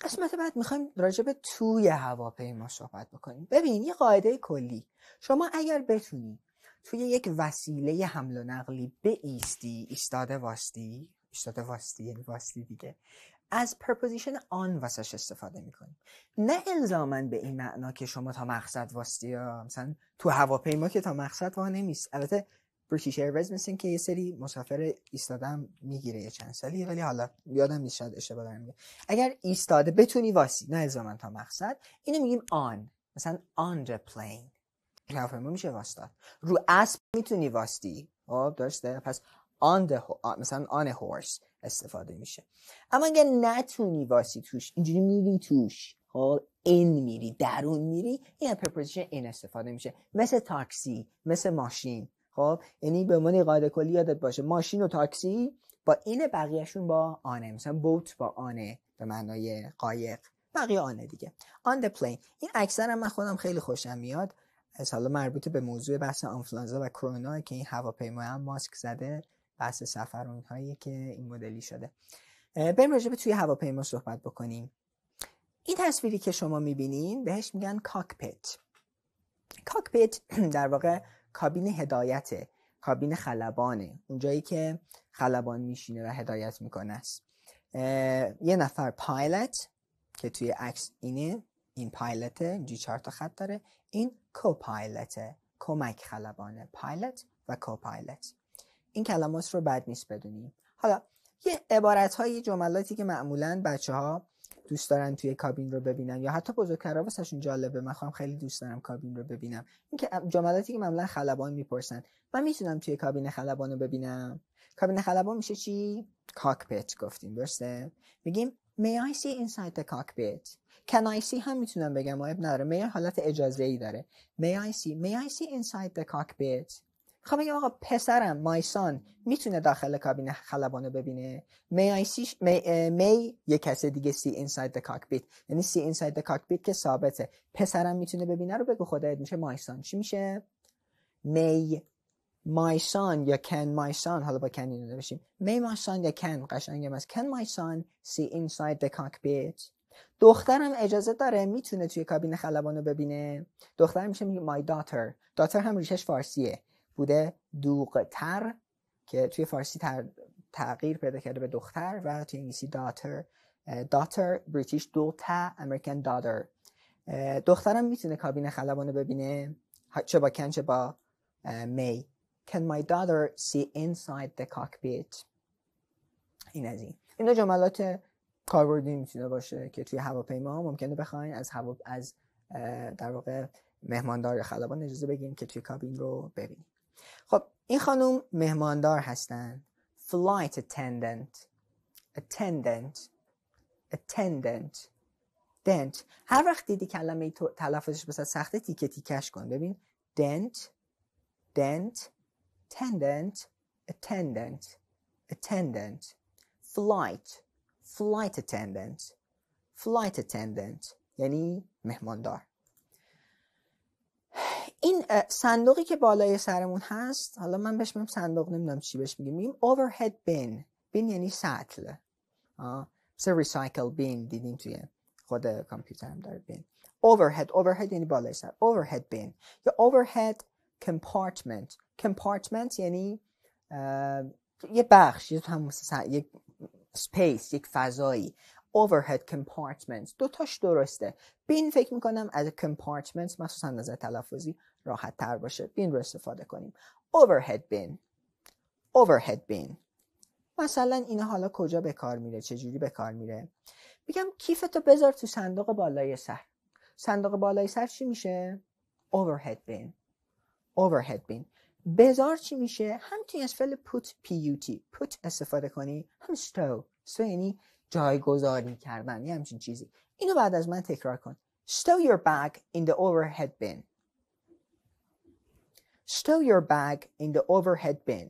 قسمت بعد میخوایم راجع به توی هواپیما صحبت بکنیم ببین یه قاعده کلی شما اگر بتونی توی یک وسیله حمل و نقلی به ایستی ایستاده واستی ایستاده واستی یعنی واستی دیگه از پرپوزیشن آن واسش استفاده میکنیم نه الزامن به این معنا که شما تا مقصد واستی یا مثلا تو هواپیما که تا مقصد وا نمیست البته بریتیش ایرویز مثل که یه سری مسافر ایستادم میگیره یه چند سالی ولی حالا یادم نیست شاید اشتباه دارم اگر ایستاده بتونی واسی نه الزاما تا مقصد اینو میگیم آن مثلا آن the plane هواپیما میشه واسطاد رو اسب میتونی واستی خب درسته پس آن the مثلا آن هورس استفاده میشه اما اگه نتونی واسی توش اینجوری میری توش ها خب، این میری درون میری این پرپوزیشن این استفاده میشه مثل تاکسی مثل ماشین خب یعنی به عنوان قاعده کلی یادت باشه ماشین و تاکسی با این بقیهشون با آنه مثلا بوت با آنه به معنای قایق بقیه آنه دیگه on the plane این اکثر من خودم خیلی خوشم میاد از حالا مربوط به موضوع بحث آنفلانزا و کرونا که این هواپیما هم ماسک زده بحث سفر و اینهایی که این مدلی شده بریم راجع به توی هواپیما صحبت بکنیم این تصویری که شما میبینین بهش میگن کاکپیت کاکپیت در واقع کابین هدایته کابین خلبانه اونجایی که خلبان میشینه و هدایت میکنه است یه نفر پایلت که توی عکس اینه این پایلته جی چهار تا خط داره این کوپایلته کمک خلبانه پایلت و کوپایلت این کلمات رو بد نیست بدونیم حالا یه عبارت های جملاتی که معمولا بچه ها دوست دارن توی کابین رو ببینن یا حتی بزرگترا واسهشون جالبه من خواهم خیلی دوست دارم کابین رو ببینم این که جملاتی که معمولا خلبان میپرسن من میتونم توی کابین خلبان رو ببینم کابین خلبان میشه چی کاکپیت گفتیم درسته میگیم May I see inside the cockpit? Can I see هم میتونم بگم اب نداره May حالت اجازه ای داره May I see May I see inside the cockpit? خب بگم آقا پسرم مایسان میتونه داخل کابین خلبانو ببینه می ش... می, می یه کس دیگه سی اینساید کاکپیت یعنی سی اینساید کاکپیت که ثابته پسرم میتونه ببینه رو بگو خدایت میشه مایسان چی میشه می مایسان یا کن مایسان حالا با کن اینو نوشیم می مایسان یا کن قشنگه از کن مایسان سی اینساید د کاکپیت دخترم اجازه داره میتونه توی کابین خلبانو ببینه دخترم میشه میگه مای داتر داتر هم ریشش فارسیه بوده دوغتر که توی فارسی تغییر پیدا کرده به دختر و توی انگلیسی داتر داتر بریتیش دوتا امریکن دادر دخترم میتونه کابین خلبانو ببینه چه با کن چه با می Can my daughter see inside the cockpit? این از این این جملات کاربردی میتونه باشه که توی هواپیما ممکنه بخواین از هوا از در واقع مهماندار خلبان اجازه بگیم که توی کابین رو ببینید خب این خانم مهماندار هستن flight attendant attendant attendant dent هر وقت دیدی کلمه تو تلفظش بسید سخته تیکه تیکش کن ببین dent dent attendant attendant attendant flight flight attendant flight attendant یعنی مهماندار این صندوقی که بالای سرمون هست حالا من بهش میگم صندوق نمیدونم چی بهش میگیم میگیم overhead bin بین یعنی سطل سه ریسایکل بین دیدیم توی خود کامپیوتر هم داره بین overhead overhead یعنی بالای سر overhead bin یا overhead compartment compartment یعنی یه بخش یه هم یک سپیس یک فضایی overhead compartments دوتاش درسته بین فکر میکنم از compartments مخصوصا نظر تلفظی راحت تر باشه بین رو استفاده کنیم overhead bin overhead bin مثلا این حالا کجا به کار میره چجوری به کار میره میگم کیفتو بذار تو صندوق بالای سر صندوق بالای سر چی میشه overhead bin overhead bin بذار چی میشه هم از اسفل put put put استفاده کنی هم stow یعنی جایگذاری کردن یه همچین چیزی اینو بعد از من تکرار کن stow your bag in the overhead bin stow your bag in the overhead bin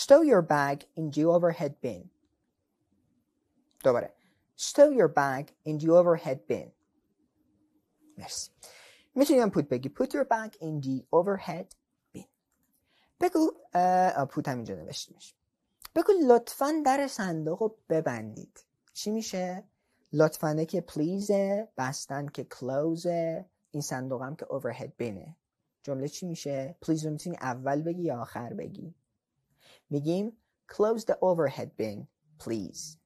stow your bag in the overhead bin دوباره stow your bag in the overhead bin مرسی میتونیم پوت بگی put your bag in the overhead bin بگو پوت هم اینجا نوشته بگو لطفا در صندوق رو ببندید چی میشه؟ لطفا که پلیزه بستن که کلوزه این صندوق هم که overhead بینه جمله چی میشه؟ پلیز رو میتونی اول بگی یا آخر بگی میگیم close the overhead bin please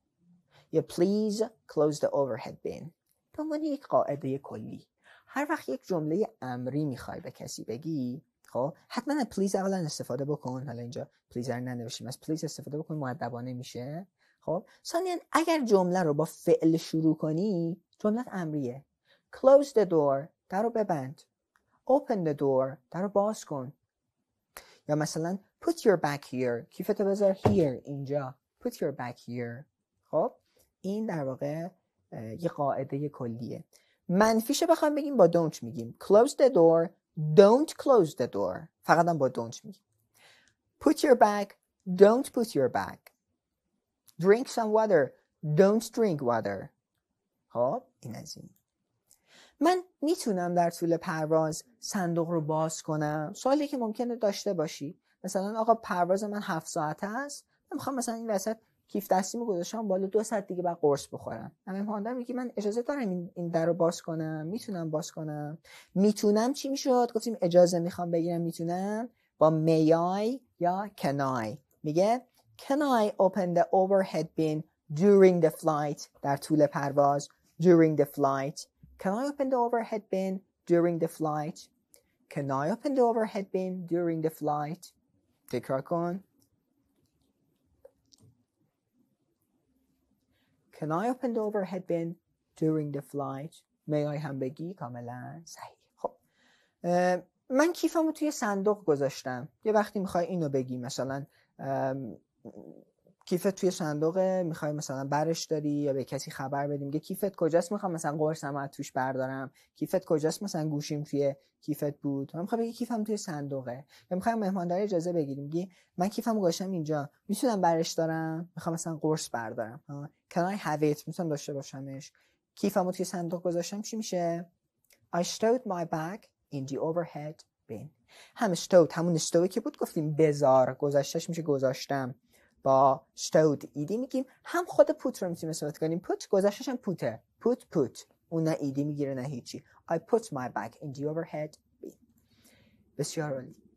یا please close the overhead bin به عنوان یک قاعده کلی هر وقت یک جمله امری میخوای به کسی بگی خب حتما پلیز اولا استفاده بکن حالا اینجا پلیز رو از پلیز استفاده بکن مؤدبانه میشه خب ثانیا اگر جمله رو با فعل شروع کنی جمله امریه close the door در رو ببند open the door در رو باز کن یا مثلا put your back here کیفتو بذار here اینجا put your back here خب این در واقع یه قاعده کلیه منفیشه بخوام بگیم با don't میگیم close the door Don't close the door. فقط هم با don't میگیم. Put your bag. Don't put your bag. Drink some water. Don't drink water. خب این از این. من میتونم در طول پرواز صندوق رو باز کنم سوالی که ممکنه داشته باشی مثلا آقا پرواز من هفت ساعته است من میخوام مثلا این وسط کیف دستیمو گذاشتم بالا دو ساعت دیگه بعد قرص بخورم همه پاندار میگه من اجازه دارم این, این در رو باز کنم میتونم باز کنم میتونم چی میشد گفتیم اجازه میخوام بگیرم میتونم با may I یا can I میگه can I open the overhead bin during the flight در طول پرواز during the flight can I open the overhead bin during the flight can I open the overhead bin during the flight تکرار کن Can I up and over had been during the flight May I هم بگی کاملا صحیح خب من کیفمو توی صندوق گذاشتم یه وقتی میخوای اینو بگی مثلا کیفت توی صندوقه میخوای مثلا برش داری یا به کسی خبر بدیم میگه کیفت کجاست میخوام مثلا قرص هم توش بردارم کیفت کجاست مثلا گوشیم توی کیفت بود من میخوام بگی کیفم توی صندوقه یا میخوام مهماندار اجازه بگیریم میگی من کیفم گذاشتم اینجا میتونم برش دارم میخوام مثلا قرص بردارم کنار هویت میتونم داشته باشمش کیفمو توی صندوق گذاشتم چی میشه I stowed my bag in the overhead bin هم stowed همون استوی که بود گفتیم بزار گذاشتش میشه گذاشتم با شتود ایدی میگیم هم خود پوت رو میتونیم صحبت کنیم پوت گذشتش هم پوته پوت پوت اون نه ایدی میگیره نه هیچی I put my back in the overhead بسیار عالی